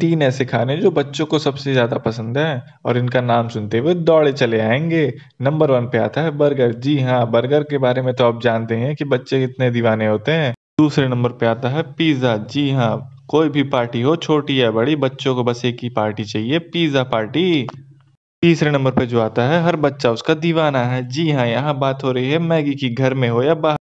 तीन ऐसे खाने जो बच्चों को सबसे ज़्यादा पसंद है और इनका नाम सुनते हुए दौड़े चले आएंगे नंबर वन पे आता है बर्गर जी हाँ बर्गर के बारे में तो आप जानते हैं कि बच्चे कितने दीवाने होते हैं दूसरे नंबर पे आता है पिज़्ज़ा जी हाँ कोई भी पार्टी हो छोटी या बड़ी बच्चों को बस एक ही पार्टी चाहिए पिज़्ज़ा पार्टी तीसरे नंबर पे जो आता है हर बच्चा उसका दीवाना है जी हाँ यहाँ बात हो रही है मैगी की घर में हो या बाहर